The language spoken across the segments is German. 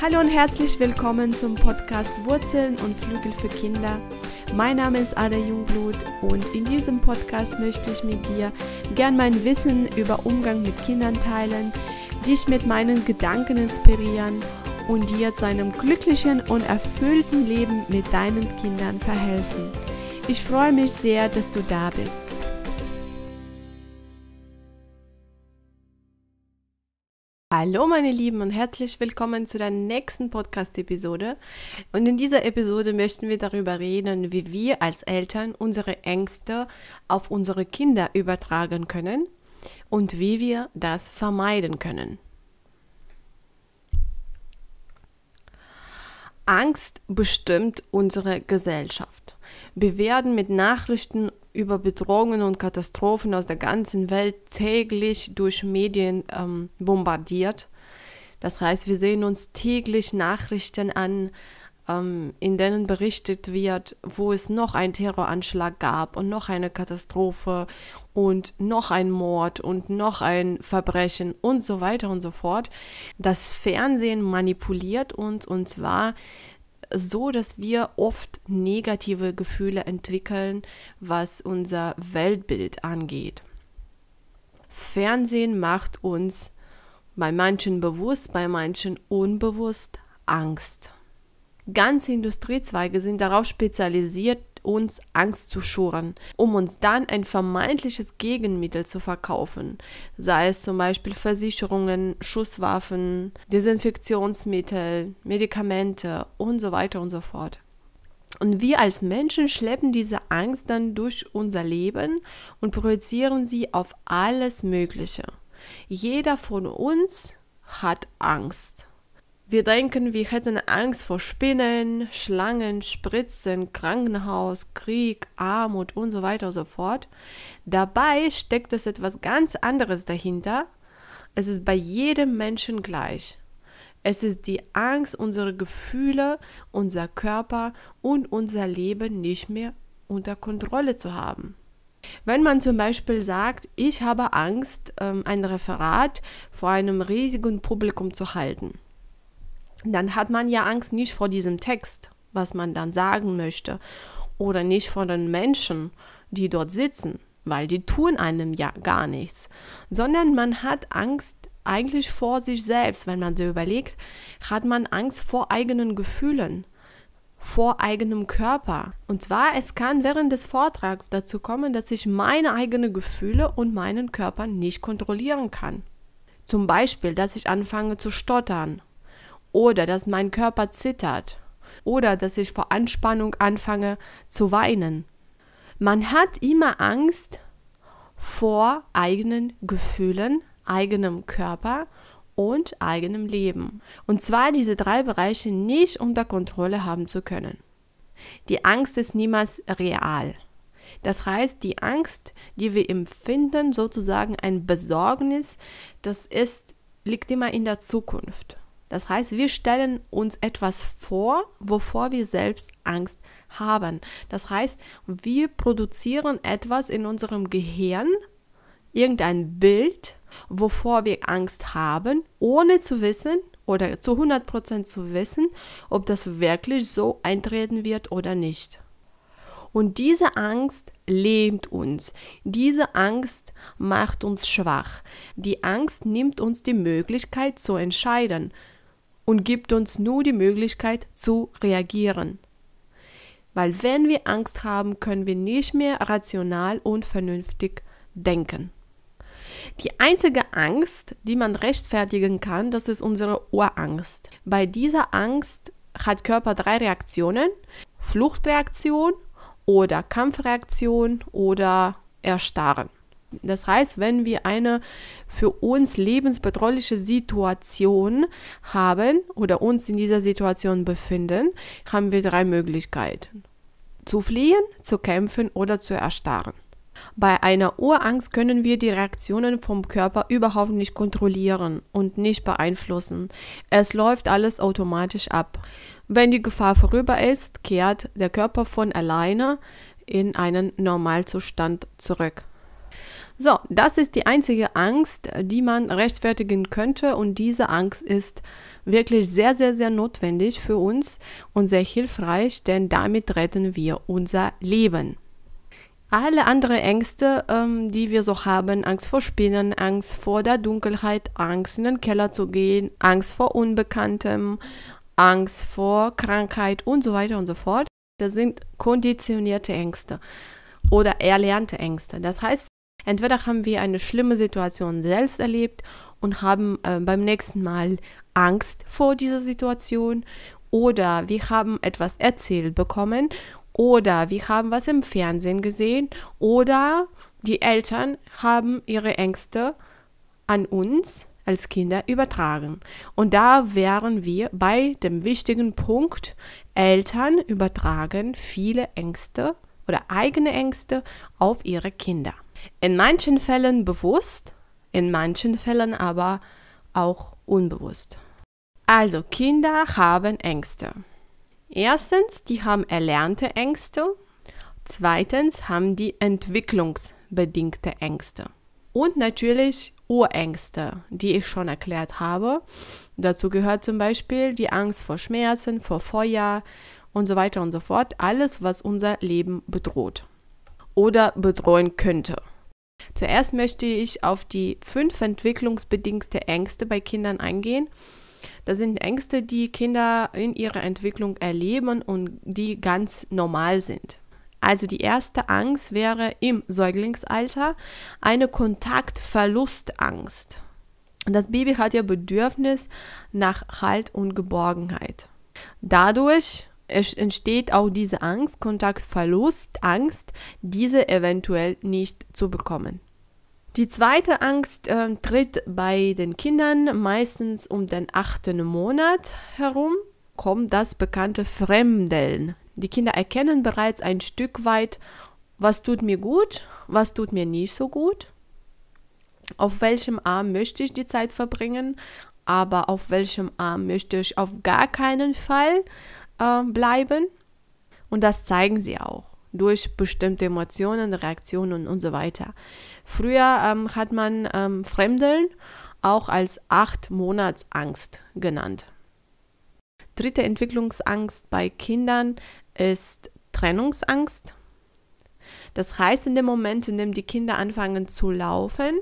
Hallo und herzlich willkommen zum Podcast Wurzeln und Flügel für Kinder. Mein Name ist Ada Jungblut und in diesem Podcast möchte ich mit dir gern mein Wissen über Umgang mit Kindern teilen, dich mit meinen Gedanken inspirieren und dir zu einem glücklichen und erfüllten Leben mit deinen Kindern verhelfen. Ich freue mich sehr, dass du da bist. Hallo meine Lieben und herzlich willkommen zu der nächsten Podcast-Episode. Und in dieser Episode möchten wir darüber reden, wie wir als Eltern unsere Ängste auf unsere Kinder übertragen können und wie wir das vermeiden können. Angst bestimmt unsere Gesellschaft. Wir werden mit Nachrichten über Bedrohungen und Katastrophen aus der ganzen Welt täglich durch Medien ähm, bombardiert. Das heißt, wir sehen uns täglich Nachrichten an, ähm, in denen berichtet wird, wo es noch einen Terroranschlag gab und noch eine Katastrophe und noch ein Mord und noch ein Verbrechen und so weiter und so fort. Das Fernsehen manipuliert uns und zwar so, dass wir oft negative Gefühle entwickeln, was unser Weltbild angeht. Fernsehen macht uns bei manchen bewusst, bei manchen unbewusst Angst. Ganze Industriezweige sind darauf spezialisiert, uns Angst zu schuren, um uns dann ein vermeintliches Gegenmittel zu verkaufen, sei es zum Beispiel Versicherungen, Schusswaffen, Desinfektionsmittel, Medikamente und so weiter und so fort. Und wir als Menschen schleppen diese Angst dann durch unser Leben und projizieren sie auf alles Mögliche. Jeder von uns hat Angst. Wir denken, wir hätten Angst vor Spinnen, Schlangen, Spritzen, Krankenhaus, Krieg, Armut und so weiter und so fort. Dabei steckt es etwas ganz anderes dahinter. Es ist bei jedem Menschen gleich. Es ist die Angst, unsere Gefühle, unser Körper und unser Leben nicht mehr unter Kontrolle zu haben. Wenn man zum Beispiel sagt, ich habe Angst, ähm, ein Referat vor einem riesigen Publikum zu halten dann hat man ja Angst nicht vor diesem Text, was man dann sagen möchte, oder nicht vor den Menschen, die dort sitzen, weil die tun einem ja gar nichts, sondern man hat Angst eigentlich vor sich selbst, wenn man so überlegt, hat man Angst vor eigenen Gefühlen, vor eigenem Körper. Und zwar, es kann während des Vortrags dazu kommen, dass ich meine eigenen Gefühle und meinen Körper nicht kontrollieren kann. Zum Beispiel, dass ich anfange zu stottern oder dass mein Körper zittert oder dass ich vor Anspannung anfange zu weinen. Man hat immer Angst vor eigenen Gefühlen, eigenem Körper und eigenem Leben. Und zwar diese drei Bereiche nicht unter Kontrolle haben zu können. Die Angst ist niemals real. Das heißt, die Angst, die wir empfinden, sozusagen ein Besorgnis, das ist, liegt immer in der Zukunft. Das heißt, wir stellen uns etwas vor, wovor wir selbst Angst haben. Das heißt, wir produzieren etwas in unserem Gehirn, irgendein Bild, wovor wir Angst haben, ohne zu wissen oder zu 100% zu wissen, ob das wirklich so eintreten wird oder nicht. Und diese Angst lähmt uns. Diese Angst macht uns schwach. Die Angst nimmt uns die Möglichkeit zu entscheiden und gibt uns nur die Möglichkeit zu reagieren. Weil wenn wir Angst haben, können wir nicht mehr rational und vernünftig denken. Die einzige Angst, die man rechtfertigen kann, das ist unsere Urangst. Bei dieser Angst hat Körper drei Reaktionen. Fluchtreaktion oder Kampfreaktion oder Erstarren. Das heißt, wenn wir eine für uns lebensbedrohliche Situation haben oder uns in dieser Situation befinden, haben wir drei Möglichkeiten. Zu fliehen, zu kämpfen oder zu erstarren. Bei einer Urangst können wir die Reaktionen vom Körper überhaupt nicht kontrollieren und nicht beeinflussen. Es läuft alles automatisch ab. Wenn die Gefahr vorüber ist, kehrt der Körper von alleine in einen Normalzustand zurück. So, das ist die einzige Angst, äh, die man rechtfertigen könnte und diese Angst ist wirklich sehr, sehr, sehr notwendig für uns und sehr hilfreich, denn damit retten wir unser Leben. Alle anderen Ängste, ähm, die wir so haben, Angst vor Spinnen, Angst vor der Dunkelheit, Angst in den Keller zu gehen, Angst vor Unbekanntem, Angst vor Krankheit und so weiter und so fort, das sind konditionierte Ängste oder erlernte Ängste. Das heißt, Entweder haben wir eine schlimme Situation selbst erlebt und haben äh, beim nächsten Mal Angst vor dieser Situation oder wir haben etwas erzählt bekommen oder wir haben was im Fernsehen gesehen oder die Eltern haben ihre Ängste an uns als Kinder übertragen. Und da wären wir bei dem wichtigen Punkt, Eltern übertragen viele Ängste oder eigene Ängste auf ihre Kinder. In manchen Fällen bewusst, in manchen Fällen aber auch unbewusst. Also Kinder haben Ängste. Erstens, die haben erlernte Ängste. Zweitens haben die entwicklungsbedingte Ängste. Und natürlich Urängste, die ich schon erklärt habe. Dazu gehört zum Beispiel die Angst vor Schmerzen, vor Feuer und so weiter und so fort. Alles, was unser Leben bedroht oder bedrohen könnte. Zuerst möchte ich auf die fünf entwicklungsbedingte Ängste bei Kindern eingehen. Das sind Ängste, die Kinder in ihrer Entwicklung erleben und die ganz normal sind. Also die erste Angst wäre im Säuglingsalter eine Kontaktverlustangst. Das Baby hat ja Bedürfnis nach Halt und Geborgenheit. Dadurch es entsteht auch diese Angst, Kontaktverlust, Angst, diese eventuell nicht zu bekommen. Die zweite Angst äh, tritt bei den Kindern meistens um den achten Monat herum, kommt das bekannte Fremdeln. Die Kinder erkennen bereits ein Stück weit, was tut mir gut, was tut mir nicht so gut, auf welchem Arm möchte ich die Zeit verbringen, aber auf welchem Arm möchte ich auf gar keinen Fall äh, bleiben. Und das zeigen sie auch durch bestimmte Emotionen, Reaktionen und so weiter. Früher ähm, hat man ähm, Fremdeln auch als acht Monatsangst genannt. Dritte Entwicklungsangst bei Kindern ist Trennungsangst. Das heißt, in dem Moment, in dem die Kinder anfangen zu laufen,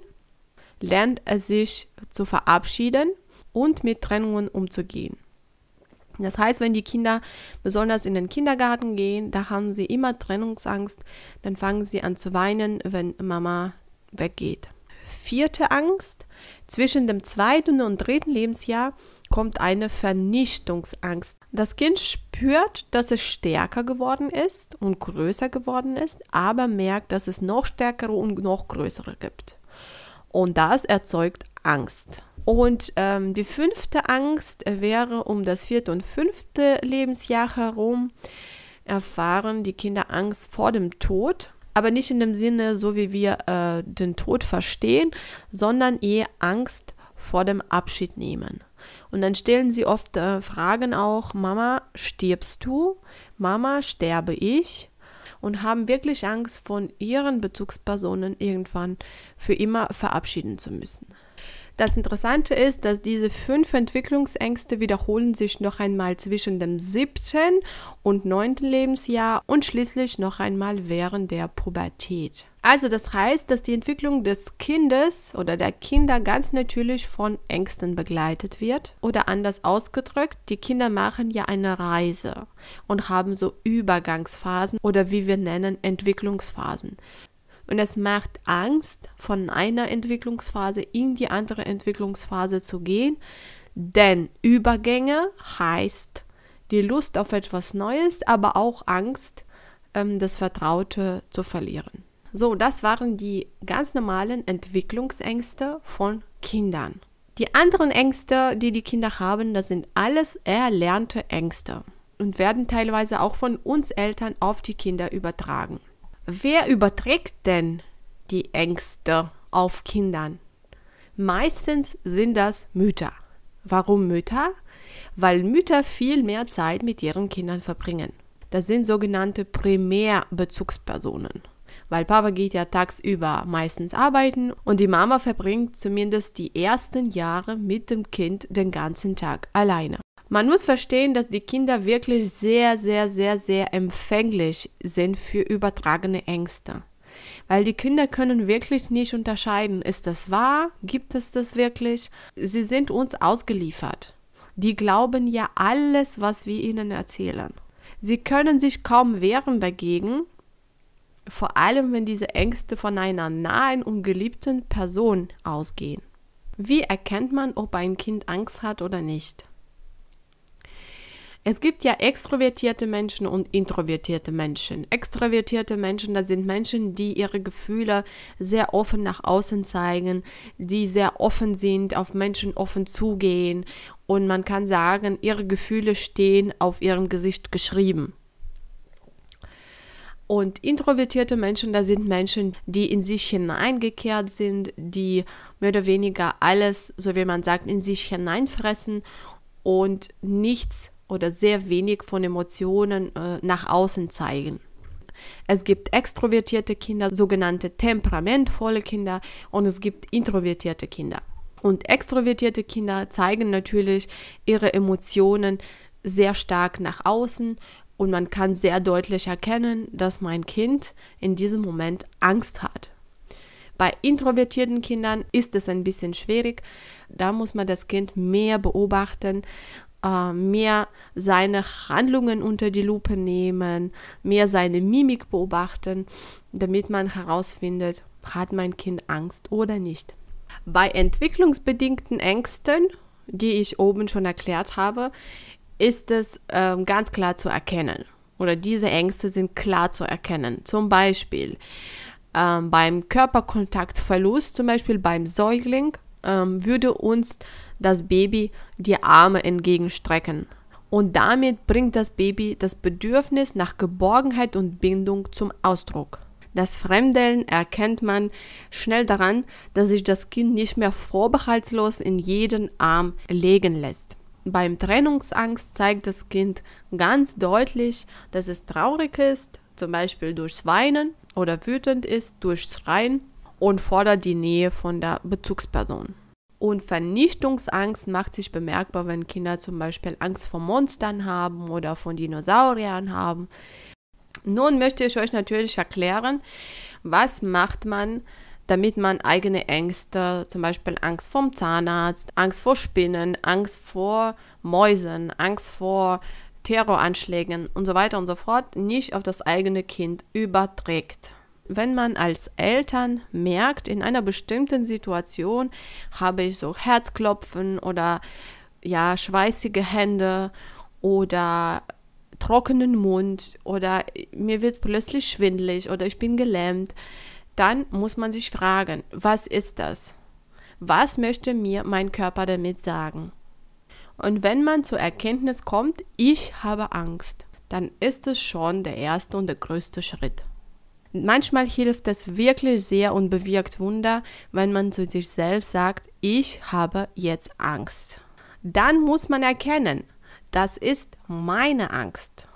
lernt er sich zu verabschieden und mit Trennungen umzugehen. Das heißt, wenn die Kinder besonders in den Kindergarten gehen, da haben sie immer Trennungsangst, dann fangen sie an zu weinen, wenn Mama weggeht. Vierte Angst, zwischen dem zweiten und dritten Lebensjahr kommt eine Vernichtungsangst. Das Kind spürt, dass es stärker geworden ist und größer geworden ist, aber merkt, dass es noch stärkere und noch größere gibt. Und das erzeugt Angst. Und ähm, die fünfte Angst wäre um das vierte und fünfte Lebensjahr herum erfahren die Kinder Angst vor dem Tod, aber nicht in dem Sinne, so wie wir äh, den Tod verstehen, sondern eher Angst vor dem Abschied nehmen. Und dann stellen sie oft äh, Fragen auch, Mama, stirbst du? Mama, sterbe ich? Und haben wirklich Angst, von ihren Bezugspersonen irgendwann für immer verabschieden zu müssen. Das Interessante ist, dass diese fünf Entwicklungsängste wiederholen sich noch einmal zwischen dem siebten und neunten Lebensjahr und schließlich noch einmal während der Pubertät. Also das heißt, dass die Entwicklung des Kindes oder der Kinder ganz natürlich von Ängsten begleitet wird. Oder anders ausgedrückt, die Kinder machen ja eine Reise und haben so Übergangsphasen oder wie wir nennen Entwicklungsphasen. Und es macht Angst, von einer Entwicklungsphase in die andere Entwicklungsphase zu gehen, denn Übergänge heißt die Lust auf etwas Neues, aber auch Angst, ähm, das Vertraute zu verlieren. So, das waren die ganz normalen Entwicklungsängste von Kindern. Die anderen Ängste, die die Kinder haben, das sind alles erlernte Ängste und werden teilweise auch von uns Eltern auf die Kinder übertragen. Wer überträgt denn die Ängste auf Kindern? Meistens sind das Mütter. Warum Mütter? Weil Mütter viel mehr Zeit mit ihren Kindern verbringen. Das sind sogenannte Primärbezugspersonen. Weil Papa geht ja tagsüber meistens arbeiten und die Mama verbringt zumindest die ersten Jahre mit dem Kind den ganzen Tag alleine. Man muss verstehen, dass die Kinder wirklich sehr, sehr, sehr, sehr empfänglich sind für übertragene Ängste. Weil die Kinder können wirklich nicht unterscheiden, ist das wahr, gibt es das wirklich? Sie sind uns ausgeliefert. Die glauben ja alles, was wir ihnen erzählen. Sie können sich kaum wehren dagegen, vor allem wenn diese Ängste von einer nahen und geliebten Person ausgehen. Wie erkennt man, ob ein Kind Angst hat oder nicht? Es gibt ja extrovertierte Menschen und introvertierte Menschen. Extrovertierte Menschen, das sind Menschen, die ihre Gefühle sehr offen nach außen zeigen, die sehr offen sind, auf Menschen offen zugehen und man kann sagen, ihre Gefühle stehen auf ihrem Gesicht geschrieben. Und introvertierte Menschen, das sind Menschen, die in sich hineingekehrt sind, die mehr oder weniger alles, so wie man sagt, in sich hineinfressen und nichts oder sehr wenig von Emotionen äh, nach außen zeigen. Es gibt extrovertierte Kinder, sogenannte temperamentvolle Kinder und es gibt introvertierte Kinder. Und extrovertierte Kinder zeigen natürlich ihre Emotionen sehr stark nach außen und man kann sehr deutlich erkennen, dass mein Kind in diesem Moment Angst hat. Bei introvertierten Kindern ist es ein bisschen schwierig. Da muss man das Kind mehr beobachten äh, mehr seine Handlungen unter die Lupe nehmen, mehr seine Mimik beobachten, damit man herausfindet, hat mein Kind Angst oder nicht. Bei entwicklungsbedingten Ängsten, die ich oben schon erklärt habe, ist es äh, ganz klar zu erkennen. Oder diese Ängste sind klar zu erkennen. Zum Beispiel ähm, beim Körperkontaktverlust, zum Beispiel beim Säugling, ähm, würde uns das Baby die Arme entgegenstrecken. Und damit bringt das Baby das Bedürfnis nach Geborgenheit und Bindung zum Ausdruck. Das Fremdeln erkennt man schnell daran, dass sich das Kind nicht mehr vorbehaltlos in jeden Arm legen lässt. Beim Trennungsangst zeigt das Kind ganz deutlich, dass es traurig ist, zum Beispiel durchs Weinen oder wütend ist, durchs Schreien und fordert die Nähe von der Bezugsperson. Und Vernichtungsangst macht sich bemerkbar, wenn Kinder zum Beispiel Angst vor Monstern haben oder von Dinosauriern haben. Nun möchte ich euch natürlich erklären, was macht man, damit man eigene Ängste, zum Beispiel Angst vom Zahnarzt, Angst vor Spinnen, Angst vor Mäusen, Angst vor Terroranschlägen und so weiter und so fort, nicht auf das eigene Kind überträgt wenn man als Eltern merkt, in einer bestimmten Situation habe ich so Herzklopfen oder ja, schweißige Hände oder trockenen Mund oder mir wird plötzlich schwindlig oder ich bin gelähmt, dann muss man sich fragen, was ist das? Was möchte mir mein Körper damit sagen? Und wenn man zur Erkenntnis kommt, ich habe Angst, dann ist es schon der erste und der größte Schritt. Manchmal hilft es wirklich sehr und bewirkt Wunder, wenn man zu sich selbst sagt, ich habe jetzt Angst. Dann muss man erkennen, das ist meine Angst.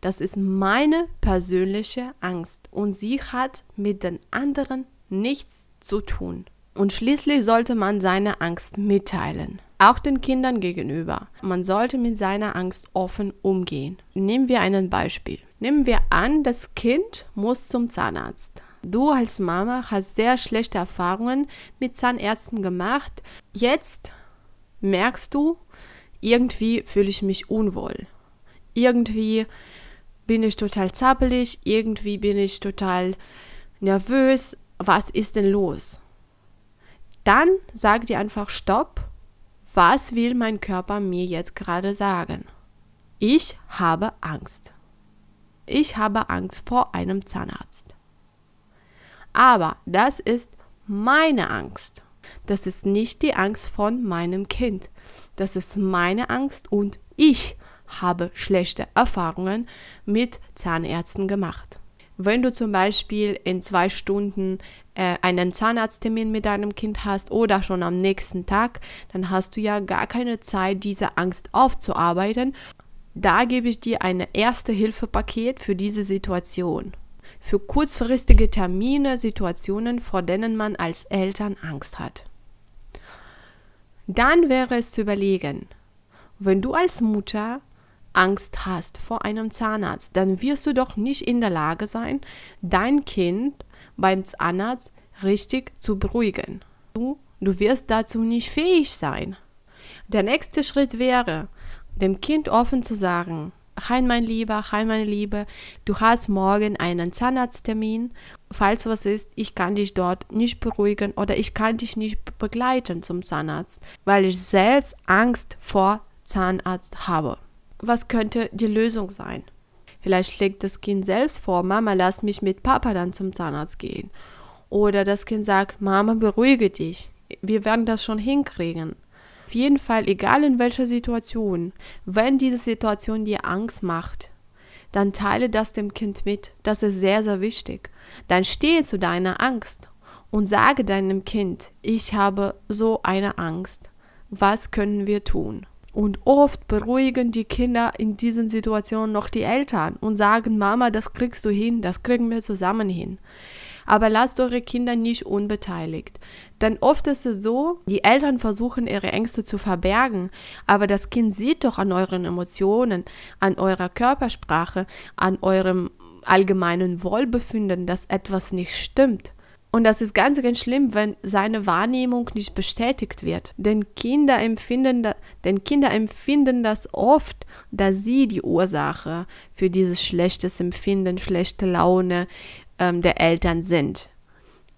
Das ist meine persönliche Angst und sie hat mit den anderen nichts zu tun. Und schließlich sollte man seine Angst mitteilen auch den Kindern gegenüber. Man sollte mit seiner Angst offen umgehen. Nehmen wir ein Beispiel. Nehmen wir an, das Kind muss zum Zahnarzt. Du als Mama hast sehr schlechte Erfahrungen mit Zahnärzten gemacht. Jetzt merkst du, irgendwie fühle ich mich unwohl. Irgendwie bin ich total zappelig, irgendwie bin ich total nervös. Was ist denn los? Dann sag dir einfach Stopp was will mein Körper mir jetzt gerade sagen? Ich habe Angst. Ich habe Angst vor einem Zahnarzt. Aber das ist meine Angst. Das ist nicht die Angst von meinem Kind. Das ist meine Angst und ich habe schlechte Erfahrungen mit Zahnärzten gemacht. Wenn du zum Beispiel in zwei Stunden äh, einen Zahnarzttermin mit deinem Kind hast oder schon am nächsten Tag, dann hast du ja gar keine Zeit, diese Angst aufzuarbeiten. Da gebe ich dir ein Erste-Hilfe-Paket für diese Situation. Für kurzfristige Termine, Situationen, vor denen man als Eltern Angst hat. Dann wäre es zu überlegen, wenn du als Mutter Angst hast vor einem Zahnarzt, dann wirst du doch nicht in der Lage sein, dein Kind beim Zahnarzt richtig zu beruhigen. Du, du wirst dazu nicht fähig sein. Der nächste Schritt wäre, dem Kind offen zu sagen, Hi mein Lieber, hi meine Liebe, du hast morgen einen Zahnarzttermin. Falls was ist, ich kann dich dort nicht beruhigen oder ich kann dich nicht begleiten zum Zahnarzt, weil ich selbst Angst vor Zahnarzt habe. Was könnte die Lösung sein? Vielleicht schlägt das Kind selbst vor, Mama, lass mich mit Papa dann zum Zahnarzt gehen. Oder das Kind sagt, Mama, beruhige dich, wir werden das schon hinkriegen. Auf jeden Fall, egal in welcher Situation, wenn diese Situation dir Angst macht, dann teile das dem Kind mit. Das ist sehr, sehr wichtig. Dann stehe zu deiner Angst und sage deinem Kind, ich habe so eine Angst. Was können wir tun? Und oft beruhigen die Kinder in diesen Situationen noch die Eltern und sagen, Mama, das kriegst du hin, das kriegen wir zusammen hin. Aber lasst eure Kinder nicht unbeteiligt. Denn oft ist es so, die Eltern versuchen ihre Ängste zu verbergen, aber das Kind sieht doch an euren Emotionen, an eurer Körpersprache, an eurem allgemeinen Wohlbefinden, dass etwas nicht stimmt. Und das ist ganz, ganz schlimm, wenn seine Wahrnehmung nicht bestätigt wird. Denn Kinder empfinden, denn Kinder empfinden das oft, dass sie die Ursache für dieses schlechtes Empfinden, schlechte Laune ähm, der Eltern sind.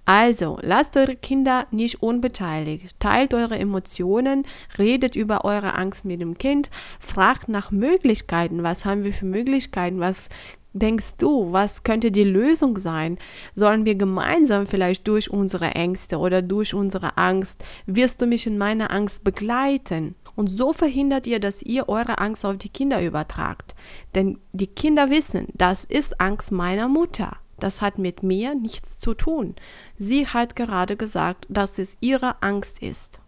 Also, lasst eure Kinder nicht unbeteiligt. Teilt eure Emotionen, redet über eure Angst mit dem Kind, fragt nach Möglichkeiten, was haben wir für Möglichkeiten, was denkst du, was könnte die Lösung sein? Sollen wir gemeinsam vielleicht durch unsere Ängste oder durch unsere Angst, wirst du mich in meiner Angst begleiten? Und so verhindert ihr, dass ihr eure Angst auf die Kinder übertragt. Denn die Kinder wissen, das ist Angst meiner Mutter. Das hat mit mir nichts zu tun. Sie hat gerade gesagt, dass es ihre Angst ist.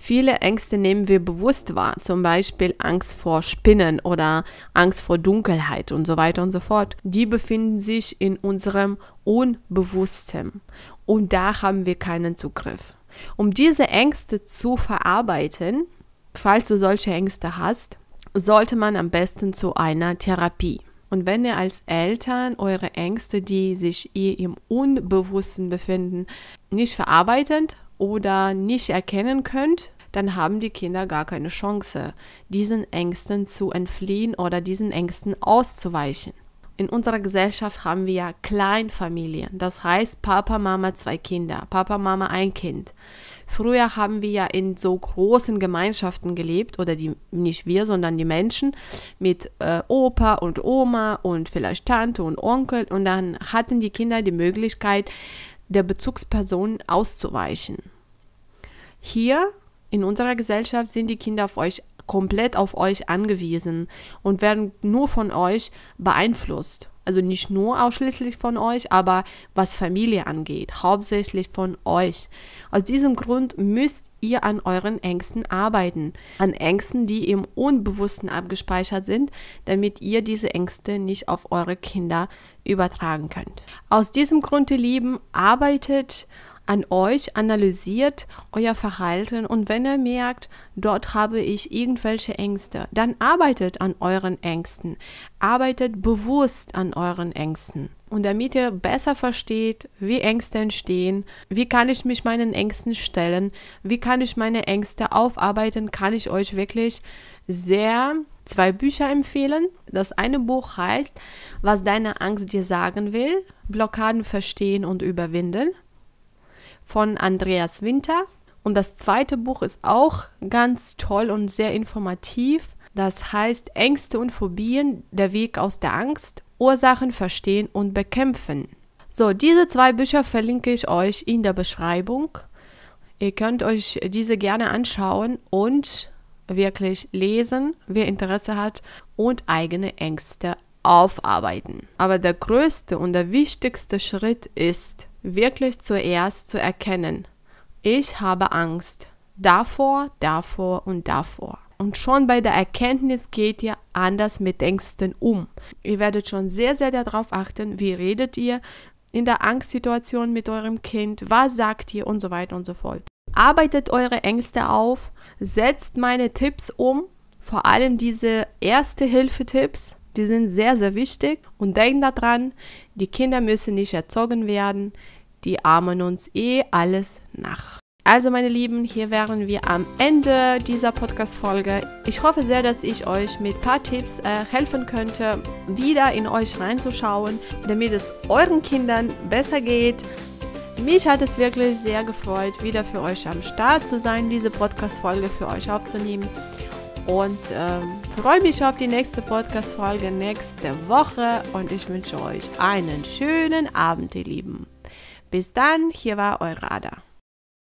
Viele Ängste nehmen wir bewusst wahr, zum Beispiel Angst vor Spinnen oder Angst vor Dunkelheit und so weiter und so fort. Die befinden sich in unserem Unbewussten und da haben wir keinen Zugriff. Um diese Ängste zu verarbeiten, falls du solche Ängste hast, sollte man am besten zu einer Therapie. Und wenn ihr als Eltern eure Ängste, die sich ihr eh im Unbewussten befinden, nicht verarbeitend oder nicht erkennen könnt, dann haben die Kinder gar keine Chance, diesen Ängsten zu entfliehen oder diesen Ängsten auszuweichen. In unserer Gesellschaft haben wir ja Kleinfamilien, das heißt Papa, Mama, zwei Kinder, Papa, Mama, ein Kind. Früher haben wir ja in so großen Gemeinschaften gelebt oder die nicht wir, sondern die Menschen mit äh, Opa und Oma und vielleicht Tante und Onkel und dann hatten die Kinder die Möglichkeit, der Bezugsperson auszuweichen. Hier in unserer Gesellschaft sind die Kinder auf euch komplett auf euch angewiesen und werden nur von euch beeinflusst. Also nicht nur ausschließlich von euch, aber was Familie angeht, hauptsächlich von euch. Aus diesem Grund müsst ihr an euren Ängsten arbeiten. An Ängsten, die im Unbewussten abgespeichert sind, damit ihr diese Ängste nicht auf eure Kinder übertragen könnt. Aus diesem Grund, ihr Lieben, arbeitet an euch, analysiert euer Verhalten und wenn ihr merkt, dort habe ich irgendwelche Ängste, dann arbeitet an euren Ängsten, arbeitet bewusst an euren Ängsten. Und damit ihr besser versteht, wie Ängste entstehen, wie kann ich mich meinen Ängsten stellen, wie kann ich meine Ängste aufarbeiten, kann ich euch wirklich sehr zwei Bücher empfehlen. Das eine Buch heißt Was deine Angst dir sagen will, Blockaden verstehen und überwinden von Andreas Winter. Und das zweite Buch ist auch ganz toll und sehr informativ. Das heißt Ängste und Phobien, der Weg aus der Angst, Ursachen verstehen und bekämpfen. So, diese zwei Bücher verlinke ich euch in der Beschreibung. Ihr könnt euch diese gerne anschauen und wirklich lesen, wer Interesse hat und eigene Ängste aufarbeiten. Aber der größte und der wichtigste Schritt ist, wirklich zuerst zu erkennen, ich habe Angst davor, davor und davor. Und schon bei der Erkenntnis geht ihr anders mit Ängsten um. Ihr werdet schon sehr, sehr darauf achten, wie redet ihr in der Angstsituation mit eurem Kind, was sagt ihr und so weiter und so fort. Arbeitet eure Ängste auf, setzt meine Tipps um, vor allem diese Erste-Hilfe-Tipps, die sind sehr, sehr wichtig. Und denkt daran, die Kinder müssen nicht erzogen werden, die armen uns eh alles nach. Also meine Lieben, hier wären wir am Ende dieser Podcast-Folge. Ich hoffe sehr, dass ich euch mit ein paar Tipps äh, helfen könnte, wieder in euch reinzuschauen, damit es euren Kindern besser geht. Mich hat es wirklich sehr gefreut, wieder für euch am Start zu sein, diese Podcast-Folge für euch aufzunehmen. Und ähm, freue mich auf die nächste Podcast-Folge nächste Woche und ich wünsche euch einen schönen Abend, ihr Lieben. Bis dann, hier war eure Ada.